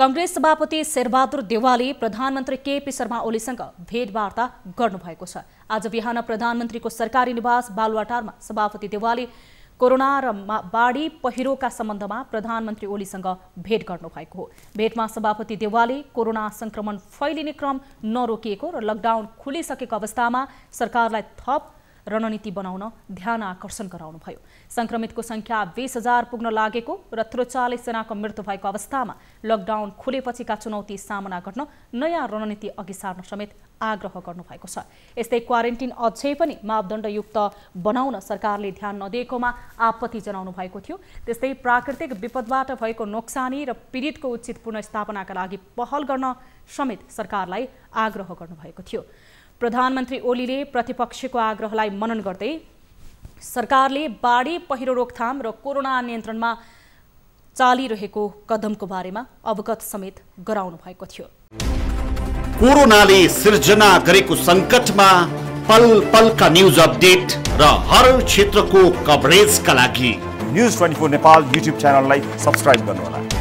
कंग्रेस सभापति शेरबहादुर देवालले प्रधानमन्त्री केपी शर्मा ओलीसँग भेटवार्ता गर्नुभएको छ आज बिहान प्रधानमन्त्रीको सरकारी निवास बालुवाटारमा सभापति देवालले कोरोना र बाढी पहिरोका सम्बन्धमा प्रधानमन्त्री ओलीसँग भेट गर्नुभएको हो भेटमा सभापति देवालले कोरोना संक्रमण फैलिने क्रम नरोकिएको र लकडाउन खुलिसकेको अवस्थामा सरकारलाई थप रणनीति बनाउन ध्यान आकर्षण गराउनुभयो संक्रमितको सङ्ख्या बिस हजार पुग्न लागेको र त्रिचालिसजनाको मृत्यु भएको अवस्थामा लकडाउन खुलेपछिका चुनौती सामना गर्न नयाँ रणनीति अघि सार्न समेत आग्रह गर्नुभएको छ यस्तै क्वारेन्टिन अझै पनि मापदण्डयुक्त बनाउन सरकारले ध्यान नदिएकोमा आपत्ति जनाउनु भएको थियो त्यस्तै प्राकृतिक विपदबाट भएको नोक्सानी र पीडितको उचित पुनर्स्थापनाका लागि पहल गर्न समेत सरकारलाई आग्रह गर्नुभएको थियो प्रधानमन्त्री ओलीले प्रतिपक्षको आग्रहलाई मनन गर्दै सरकारले बाढी पहिरो रोकथाम र कोरोना नियन्त्रणमा चालिरहेको कदमको बारेमा अवगत समेत गराउनु भएको थियो कोरोनाले सिर्जना गरेको सङ्कटमा पल पलका न्युज अपडेट र हर क्षेत्रको कभरेजका लागि news twenty four Nepal YouTube च्यानललाई सब्सक्राइब गर्नुहोला